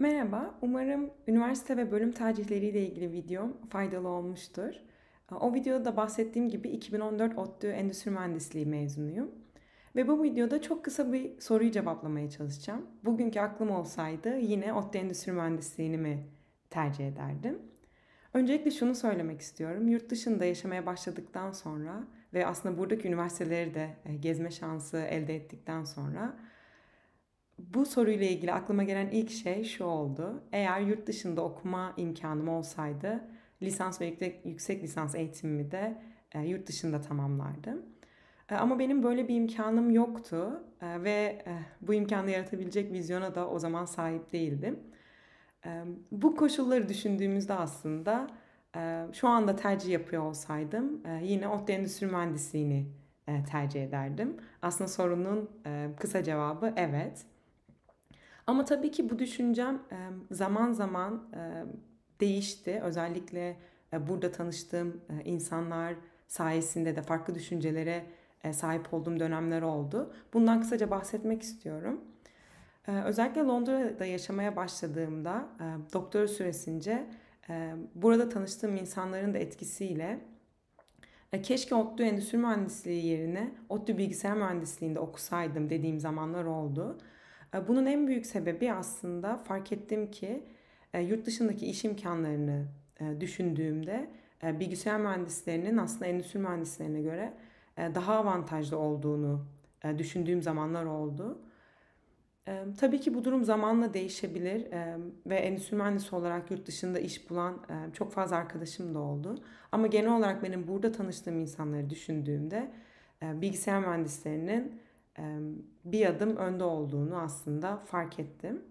Merhaba, umarım üniversite ve bölüm tercihleriyle ilgili videom faydalı olmuştur. Ee, o videoda da bahsettiğim gibi 2014 ODTÜ Endüstri Mühendisliği mezunuyum. Ve bu videoda çok kısa bir soruyu cevaplamaya çalışacağım. Bugünkü aklım olsaydı yine ODTÜ Endüstri Mühendisliğini mi tercih ederdim? Öncelikle şunu söylemek istiyorum. Yurt dışında yaşamaya başladıktan sonra ve aslında buradaki üniversiteleri de e, gezme şansı elde ettikten sonra bu soruyla ilgili aklıma gelen ilk şey şu oldu. Eğer yurt dışında okuma imkanım olsaydı lisans ve yüksek, yüksek lisans eğitimimi de e, yurt dışında tamamlardım. E, ama benim böyle bir imkanım yoktu e, ve e, bu imkanı yaratabilecek vizyona da o zaman sahip değildim. E, bu koşulları düşündüğümüzde aslında e, şu anda tercih yapıyor olsaydım e, yine ODTÜ Endüstri Mühendisliğini e, tercih ederdim. Aslında sorunun e, kısa cevabı evet. Ama tabii ki bu düşüncem zaman zaman değişti. Özellikle burada tanıştığım insanlar sayesinde de farklı düşüncelere sahip olduğum dönemler oldu. Bundan kısaca bahsetmek istiyorum. Özellikle Londra'da yaşamaya başladığımda doktora süresince burada tanıştığım insanların da etkisiyle e, keşke ODTÜ Endüstri Mühendisliği yerine ODTÜ Bilgisayar Mühendisliği'nde okusaydım dediğim zamanlar oldu. E, bunun en büyük sebebi aslında fark ettim ki e, yurt dışındaki iş imkanlarını e, düşündüğümde bilgisayar mühendislerinin aslında endüstri mühendislerine göre daha avantajlı olduğunu düşündüğüm zamanlar oldu. Tabii ki bu durum zamanla değişebilir ve endüstri mühendisi olarak yurt dışında iş bulan çok fazla arkadaşım da oldu. Ama genel olarak benim burada tanıştığım insanları düşündüğümde bilgisayar mühendislerinin bir adım önde olduğunu aslında fark ettim.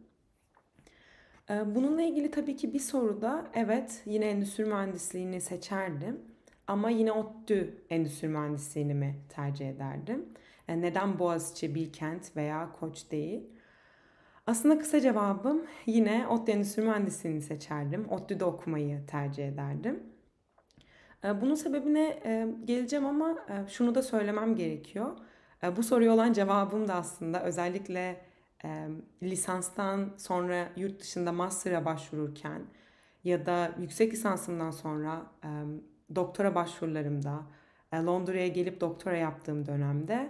Bununla ilgili tabii ki bir soru da evet yine endüstri mühendisliğini seçerdim ama yine ODTÜ endüstri mühendisliğini mi tercih ederdim? E, neden Boğaziçi, Bilkent veya Koç değil? Aslında kısa cevabım yine ODTÜ endüstri mühendisliğini seçerdim. ODTÜ'de okumayı tercih ederdim. E, bunun sebebine e, geleceğim ama şunu da söylemem gerekiyor. E, bu soruya olan cevabım da aslında özellikle e, lisanstan sonra yurt dışında master'a başvururken ya da yüksek lisansımdan sonra e, doktora başvurularımda e, Londra'ya gelip doktora yaptığım dönemde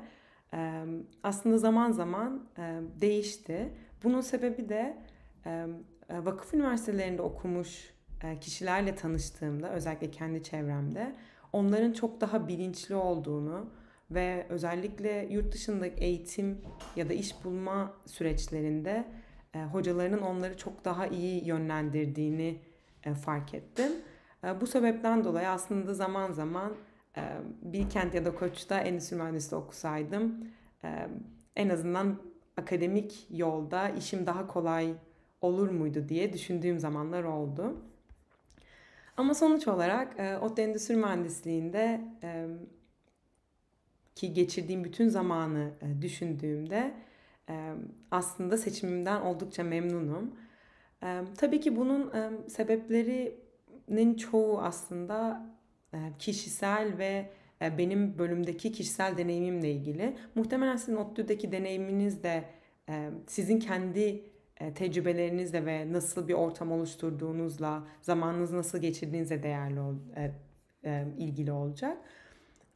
e, aslında zaman zaman e, değişti. Bunun sebebi de e, e vakıf üniversitelerinde okumuş e, kişilerle tanıştığımda özellikle kendi çevremde onların çok daha bilinçli olduğunu, ve özellikle yurt dışındaki eğitim ya da iş bulma süreçlerinde e, hocalarının onları çok daha iyi yönlendirdiğini e, fark ettim. E, bu sebepten dolayı aslında zaman zaman e, Bilkent ya da Koç'ta endüstri mühendisliği okusaydım en azından akademik yolda işim daha kolay olur muydu diye düşündüğüm zamanlar oldu. Ama sonuç olarak e, ODTÜ Endüstri Mühendisliği'nde ki geçirdiğim bütün zamanı e, düşündüğümde e, aslında seçimimden oldukça memnunum. E, tabii ki bunun sebeplerinin çoğu aslında kişisel ve benim bölümdeki kişisel deneyimimle ilgili. Muhtemelen sizin ODTÜ'deki deneyiminiz de sizin kendi tecrübelerinizle ve nasıl bir ortam oluşturduğunuzla, zamanınızı nasıl geçirdiğinizle değerli ilgili olacak.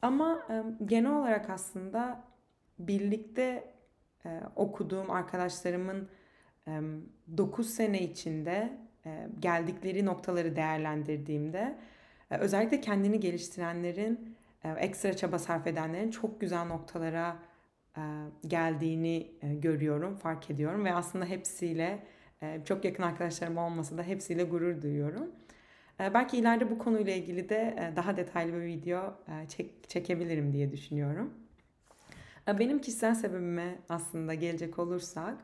Ama e, genel olarak aslında birlikte e, okuduğum arkadaşlarımın e, 9 sene içinde e, geldikleri noktaları değerlendirdiğimde e, özellikle kendini geliştirenlerin, e, ekstra çaba sarf edenlerin çok güzel noktalara e, geldiğini e, görüyorum, fark ediyorum ve aslında hepsiyle çok yakın arkadaşlarım olmasa da hepsiyle gurur duyuyorum. Ee, belki ileride bu konuyla ilgili de e, daha detaylı bir video e, çek, çekebilirim diye düşünüyorum. Ee, benim kişisel sebebime aslında gelecek olursak,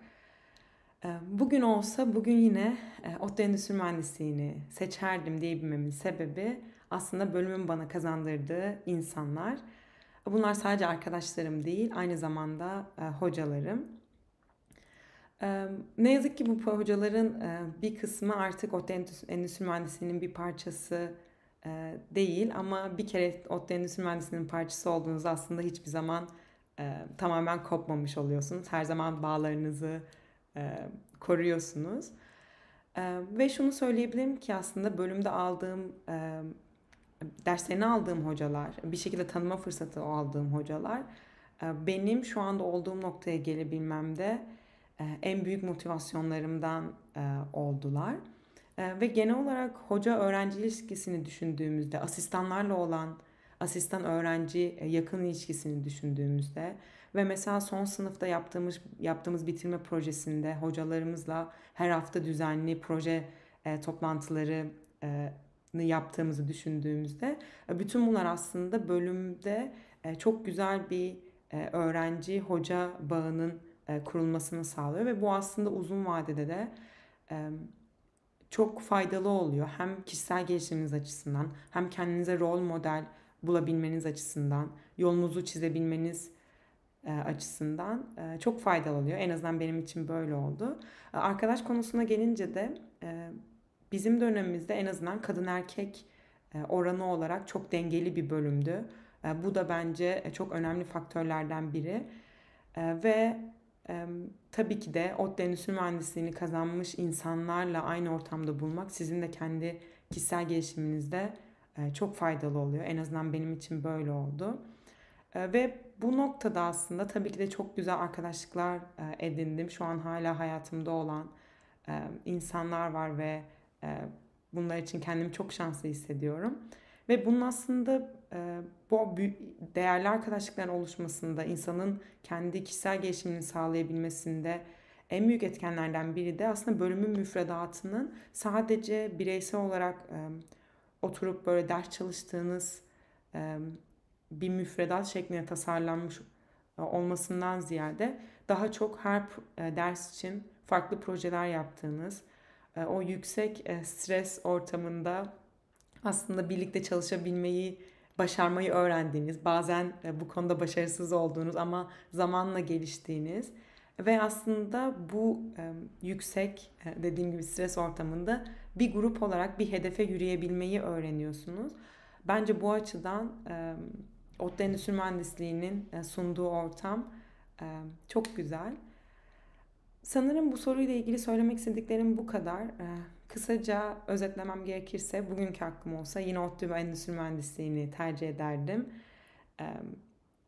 e, bugün olsa bugün yine ODTÜ Endüstri Mühendisliğini seçerdim diyebilmemin sebebi aslında bölümün bana kazandırdığı insanlar. Bunlar sadece arkadaşlarım değil, aynı zamanda hocalarım. Ne yazık ki bu hocaların e, bir kısmı artık ODTÜ Endüstri Mühendisliğinin bir parçası e, değil ama bir kere ODTÜ Endüstri Mühendisliğinin parçası olduğunuz aslında hiçbir zaman e, tamamen kopmamış oluyorsunuz. Her zaman bağlarınızı koruyorsunuz. Ve şunu söyleyebilirim ki aslında bölümde aldığım derslerini aldığım hocalar, bir şekilde tanıma fırsatı aldığım hocalar benim şu anda olduğum noktaya gelebilmemde e, en büyük motivasyonlarımdan e, oldular. E, ve genel olarak hoca öğrenci ilişkisini düşündüğümüzde, asistanlarla olan asistan öğrenci yakın ilişkisini düşündüğümüzde ve mesela son sınıfta yaptığımız yaptığımız bitirme projesinde hocalarımızla her hafta düzenli proje toplantıları yaptığımızı düşündüğümüzde bütün bunlar aslında bölümde çok güzel bir öğrenci hoca bağının e, kurulmasını sağlıyor ve bu aslında uzun vadede de e, çok faydalı oluyor. Hem kişisel gelişiminiz açısından hem kendinize rol model bulabilmeniz açısından, yolunuzu çizebilmeniz e, açısından çok faydalı oluyor. En azından benim için böyle oldu. Arkadaş konusuna gelince de bizim dönemimizde en azından kadın erkek oranı olarak çok dengeli bir bölümdü. Bu da bence çok önemli faktörlerden biri. Ve e, tabii ki de ODTÜ Endüstri Mühendisliğini kazanmış insanlarla aynı ortamda bulmak sizin de kendi kişisel gelişiminizde e, çok faydalı oluyor. En azından benim için böyle oldu. E, ve bu noktada aslında tabii ki de çok güzel arkadaşlıklar e, edindim. Şu an hala hayatımda olan e, insanlar var ve e, bunlar için kendimi çok şanslı hissediyorum. Ve bunun aslında bu değerli arkadaşlıkların oluşmasında, insanın kendi kişisel gelişimini sağlayabilmesinde en büyük etkenlerden biri de aslında bölümün müfredatının sadece bireysel olarak oturup böyle ders çalıştığınız bir müfredat şeklinde tasarlanmış olmasından ziyade daha çok her ders için farklı projeler yaptığınız, o yüksek stres ortamında aslında birlikte çalışabilmeyi başarmayı öğrendiğiniz, bazen e, bu konuda başarısız olduğunuz ama zamanla geliştiğiniz ve aslında bu e, yüksek e, dediğim gibi stres ortamında bir grup olarak bir hedefe yürüyebilmeyi öğreniyorsunuz. Bence bu açıdan ODTÜ Endüstri Mühendisliği'nin sunduğu ortam çok güzel. Sanırım bu soruyla ilgili söylemek istediklerim bu kadar. Ee, kısaca özetlemem gerekirse bugünkü aklım olsa yine ODTÜ ve Endüstri Mühendisliğini tercih ederdim. Ee,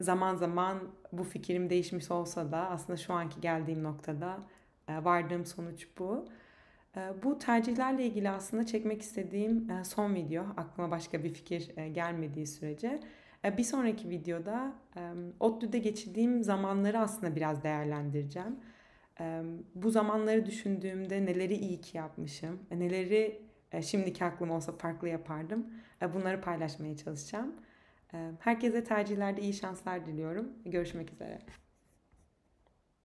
zaman zaman bu fikrim değişmiş olsa da aslında şu anki geldiğim noktada e, vardığım sonuç bu. Ee, bu tercihlerle ilgili aslında çekmek istediğim e, son video. Aklıma başka bir fikir e, gelmediği sürece. Bir sonraki videoda ODTÜ'de geçirdiğim zamanları aslında biraz değerlendireceğim bu zamanları düşündüğümde neleri iyi ki yapmışım, e, neleri e, şimdiki aklım olsa farklı yapardım. E, bunları paylaşmaya çalışacağım. Herkese tercihlerde iyi şanslar diliyorum. Görüşmek üzere.